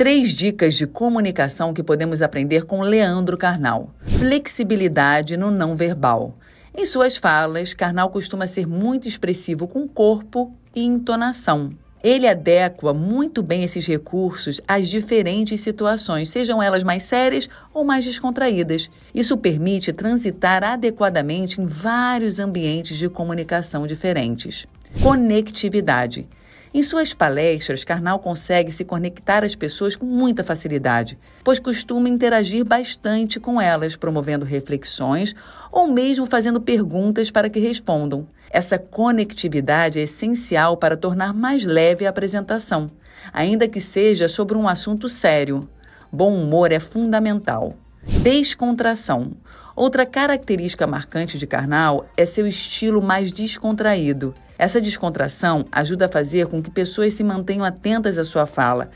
Três dicas de comunicação que podemos aprender com Leandro Carnal. Flexibilidade no não verbal. Em suas falas, Carnal costuma ser muito expressivo com corpo e entonação. Ele adequa muito bem esses recursos às diferentes situações, sejam elas mais sérias ou mais descontraídas. Isso permite transitar adequadamente em vários ambientes de comunicação diferentes. Conectividade. Em suas palestras, Karnal consegue se conectar às pessoas com muita facilidade, pois costuma interagir bastante com elas, promovendo reflexões ou mesmo fazendo perguntas para que respondam. Essa conectividade é essencial para tornar mais leve a apresentação, ainda que seja sobre um assunto sério. Bom humor é fundamental. Descontração. Outra característica marcante de Karnal é seu estilo mais descontraído. Essa descontração ajuda a fazer com que pessoas se mantenham atentas à sua fala,